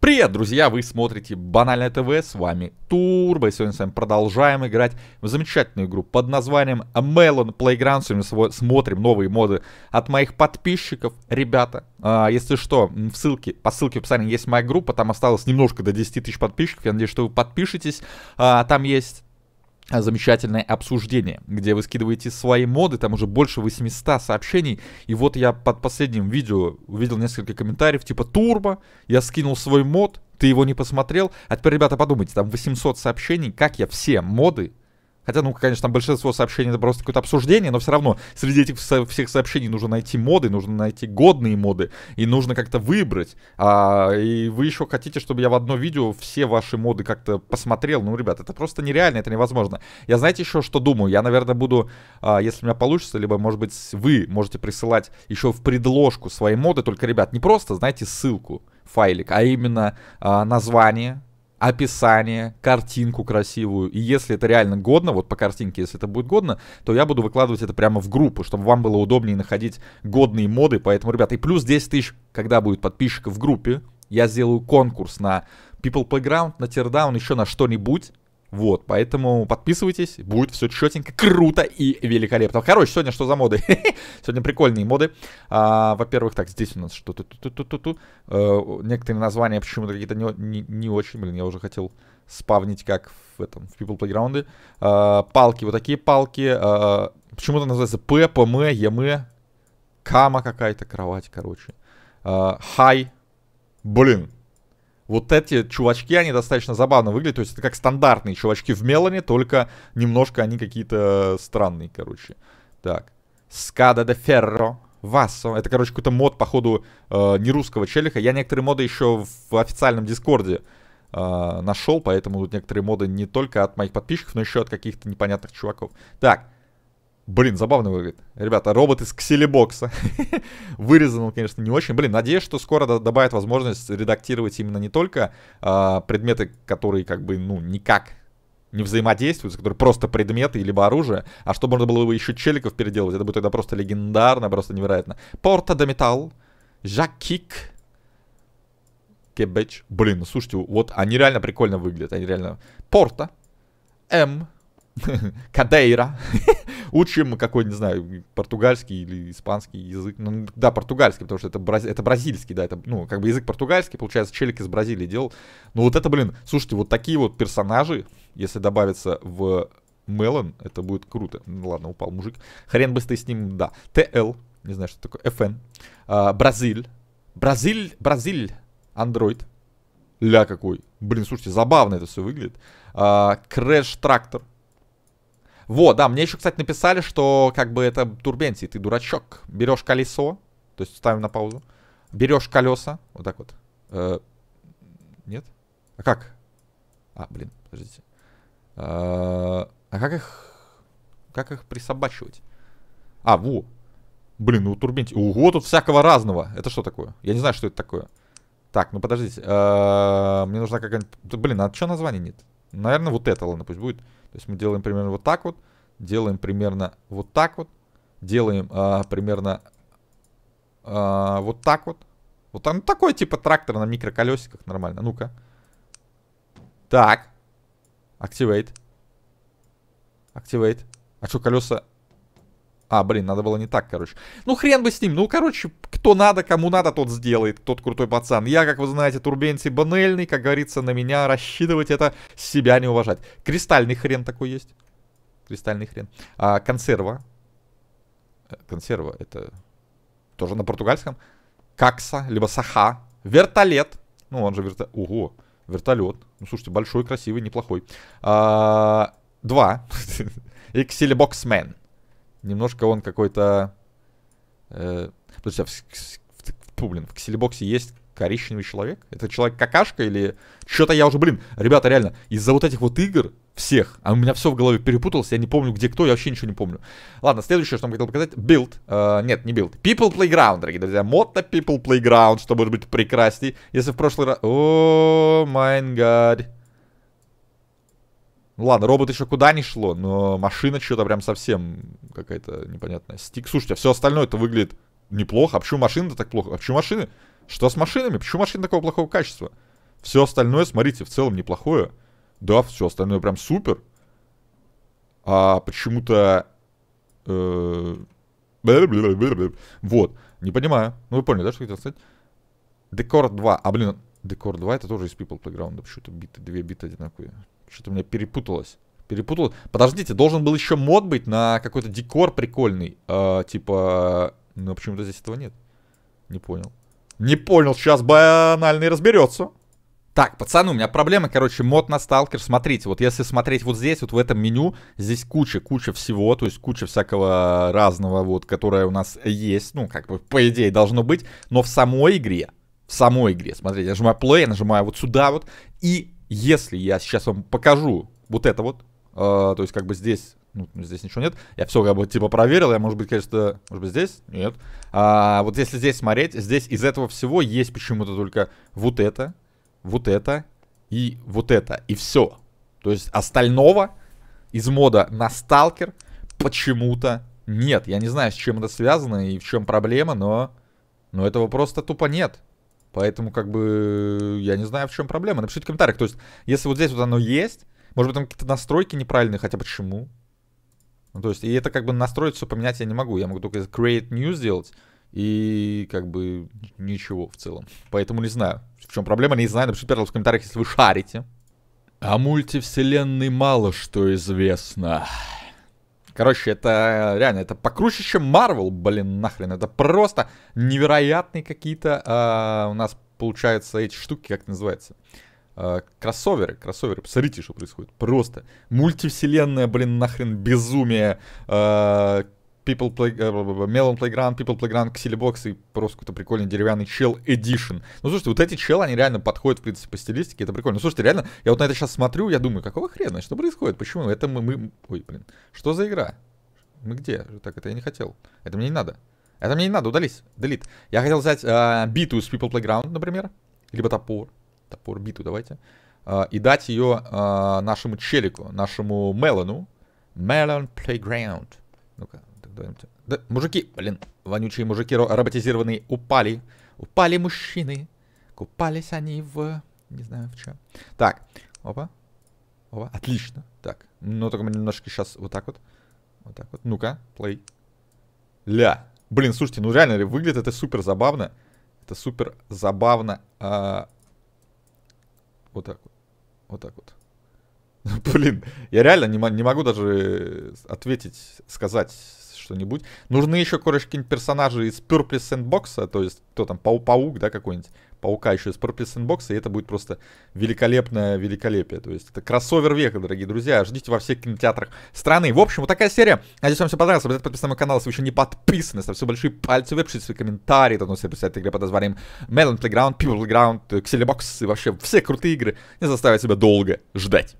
Привет, друзья! Вы смотрите Банальное ТВ, с вами Турбо, и сегодня с вами продолжаем играть в замечательную игру под названием Melon Playground. Сегодня смотрим новые моды от моих подписчиков. Ребята, а, если что, в ссылке, по ссылке в описании есть моя группа, там осталось немножко до 10 тысяч подписчиков, я надеюсь, что вы подпишетесь. А, там есть замечательное обсуждение, где вы скидываете свои моды, там уже больше 800 сообщений, и вот я под последним видео увидел несколько комментариев, типа «Турбо, я скинул свой мод, ты его не посмотрел». А теперь, ребята, подумайте, там 800 сообщений, как я все моды Хотя, ну, конечно, там большинство сообщений это просто какое-то обсуждение, но все равно среди этих со- всех сообщений нужно найти моды, нужно найти годные моды, и нужно как-то выбрать. А, и вы еще хотите, чтобы я в одно видео все ваши моды как-то посмотрел. Ну, ребят, это просто нереально, это невозможно. Я знаете еще, что думаю? Я, наверное, буду, а, если у меня получится, либо, может быть, вы можете присылать еще в предложку свои моды. Только, ребят, не просто, знаете, ссылку, файлик, а именно а, название описание, картинку красивую. И если это реально годно, вот по картинке, если это будет годно, то я буду выкладывать это прямо в группу, чтобы вам было удобнее находить годные моды. Поэтому, ребята, и плюс 10 тысяч, когда будет подписчиков в группе, я сделаю конкурс на People Playground, на Teardown, еще на что-нибудь. Вот, поэтому подписывайтесь, будет все четенько, круто и великолепно. Короче, сегодня что за моды? сегодня прикольные моды. А, во-первых, так, здесь у нас что-то... А, э, некоторые названия почему-то какие-то не, не, не очень, блин, я уже хотел спавнить как в этом, в People Playground. А, палки, вот такие палки. А, почему-то называется П, ПМ, ЕМ, Кама какая-то, кровать, короче. А, хай. блин, вот эти чувачки, они достаточно забавно выглядят. То есть это как стандартные чувачки в Мелане, только немножко они какие-то странные, короче. Так. Скада де Ферро. Васо, Это, короче, какой-то мод, походу, э, не русского челика. Я некоторые моды еще в официальном дискорде э, нашел, поэтому тут некоторые моды не только от моих подписчиков, но еще от каких-то непонятных чуваков. Так, Блин, забавно выглядит. Ребята, робот из ксилибокса. Вырезан он, конечно, не очень. Блин, надеюсь, что скоро добавят возможность редактировать именно не только э, предметы, которые как бы, ну, никак не взаимодействуют, которые просто предметы либо оружие, а чтобы можно было бы еще челиков переделывать, это будет тогда просто легендарно, просто невероятно. Порта де Металл, Жакик, Кебеч. Блин, ну слушайте, вот они реально прикольно выглядят, они реально... Порта, М, Кадейра, Лучше, чем какой, не знаю, португальский или испанский язык. Ну, да, португальский, потому что это, браз... это бразильский, да, это, ну, как бы язык португальский, получается, челик из Бразилии делал. Ну, вот это, блин, слушайте, вот такие вот персонажи, если добавятся в Мелон, это будет круто. Ну, ладно, упал мужик. Хрен быстрый ты с ним, да. ТЛ, не знаю, что такое, ФН. А, Бразиль. Бразиль, Бразиль, Андроид. Ля какой. Блин, слушайте, забавно это все выглядит. Крэш-трактор. Вот, да, мне еще, кстати, написали, что как бы это турбенти, ты дурачок. Берешь колесо, то есть ставим на паузу. Берешь колеса, вот так вот. Э, нет? А как? А, блин, подождите. Э, а как их... Как их присобачивать? А, во. Блин, ну турбинти. Ого, тут всякого разного. Это что такое? Я не знаю, что это такое. Так, ну подождите. Э, мне нужна какая-нибудь... Блин, а что название нет? Наверное, вот это, ладно, пусть будет. То есть мы делаем примерно вот так вот. Делаем примерно вот так вот. Делаем а, примерно а, вот так вот. Вот он такой типа трактор на микроколесиках нормально. Ну-ка. Так. Activate. Activate. А что, колеса... А, блин, надо было не так, короче. Ну, хрен бы с ним. Ну, короче, кто надо, кому надо, тот сделает, тот крутой пацан. Я, как вы знаете, Турбенти банельный, как говорится, на меня рассчитывать это себя не уважать. Кристальный хрен такой есть. Кристальный хрен. А, консерва. Э, консерва, это тоже на португальском. Какса, либо саха. Вертолет. Ну, он же вертолет. Ого, вертолет. Ну, слушайте, большой, красивый, неплохой. А, два. Иксилибоксмен. Немножко он какой-то... Э, Подожди, а в, в, в, блин, в ксилибоксе есть коричневый человек? Это человек-какашка или... Что-то я уже, блин, ребята, реально, из-за вот этих вот игр всех, а у меня все в голове перепуталось, я не помню, где кто, я вообще ничего не помню. Ладно, следующее, что я хотел показать, билд, э, нет, не билд, People Playground, дорогие друзья, мод на People Playground, что может быть прекрасней, если в прошлый раз... О, майн гад. Ну ладно, робот еще куда не шло, но машина что-то прям совсем какая-то непонятная. Стик, слушайте, все остальное это выглядит неплохо. А почему машины-то так плохо? А почему машины? Что с машинами? Почему машины такого плохого качества? Все остальное, смотрите, в целом неплохое. Да, все остальное прям супер. А почему-то... Э, вот, не понимаю. Ну вы поняли, да, что хотел сказать? Декор 2. А, блин, Декор 2 это тоже из People Playground. да, Почему-то биты, две биты одинаковые. Что-то у меня перепуталось. Перепутал. Подождите, должен был еще мод быть на какой-то декор прикольный. Э, типа но почему-то здесь этого нет. Не понял. Не понял, сейчас банальный разберется. Так, пацаны, у меня проблема, короче, мод на сталкер, смотрите, вот если смотреть вот здесь, вот в этом меню, здесь куча-куча всего, то есть куча всякого разного, вот, которое у нас есть, ну, как бы, по идее, должно быть, но в самой игре, в самой игре, смотрите, я нажимаю play, нажимаю вот сюда вот, и если я сейчас вам покажу вот это вот, а, то есть как бы здесь ну, здесь ничего нет. Я все как бы типа проверил, я, может быть, конечно, может быть, здесь? Нет. А, вот если здесь смотреть, здесь из этого всего есть почему-то только вот это, вот это и вот это, и все. То есть остального из мода на сталкер почему-то нет. Я не знаю, с чем это связано и в чем проблема, но, но этого просто тупо нет. Поэтому, как бы, я не знаю, в чем проблема. Напишите в комментариях. То есть, если вот здесь вот оно есть, может быть, там какие-то настройки неправильные, хотя почему? Ну, то есть, и это как бы настроить все поменять я не могу. Я могу только create new сделать и как бы ничего в целом. Поэтому не знаю, в чем проблема, не знаю. Напишите, пожалуйста, в комментариях, если вы шарите. О а мультивселенной мало что известно. Короче, это э, реально, это покруче, чем Марвел, блин, нахрен. Это просто невероятные какие-то э, у нас, получаются эти штуки, как это называется. А, кроссоверы, кроссоверы, посмотрите, что происходит. Просто мультивселенная, блин, нахрен безумие. А, People Play, э, Melon Playground, People Playground, Xilibox и просто какой-то прикольный деревянный чел Edition. Ну, слушайте, вот эти челы, они реально подходят, в принципе, по стилистике, это прикольно. Ну, слушайте, реально, я вот на это сейчас смотрю, я думаю, какого хрена, что происходит, почему это мы, мы... Ой, блин, что за игра? Мы где? Так, это я не хотел. Это мне не надо. Это мне не надо, удались. Делит. Я хотел взять э, биту с People Playground, например, либо топор топор, биту давайте. А, и дать ее а, нашему челику, нашему Мелону. Melon Playground. Ну-ка, давайте. Да, мужики, блин, вонючие мужики роботизированные упали. Упали мужчины. Купались они в... Не знаю в чем. Так, опа. Опа, отлично. Так, ну только мы немножко сейчас вот так вот. Вот так вот. Ну-ка, play. Ля. Блин, слушайте, ну реально выглядит это супер забавно. Это супер забавно. А, вот так вот. Вот так вот. Блин, я реально не, не могу даже э, ответить, сказать что-нибудь. Нужны еще, короче, какие-нибудь персонажи из Purple Sandbox, то есть кто там, пау паук, да, какой-нибудь, паука еще из Purple Sandbox, и это будет просто великолепное великолепие. То есть это кроссовер века, дорогие друзья, ждите во всех кинотеатрах страны. В общем, вот такая серия. Надеюсь, вам все понравилось. Обязательно подписывайтесь на мой канал, если вы еще не подписаны. Ставьте все большие пальцы вверх, пишите свои комментарии, то все представят игры под названием Melon Playground, People Playground, э, Xelebox и вообще все крутые игры. Не заставят себя долго ждать.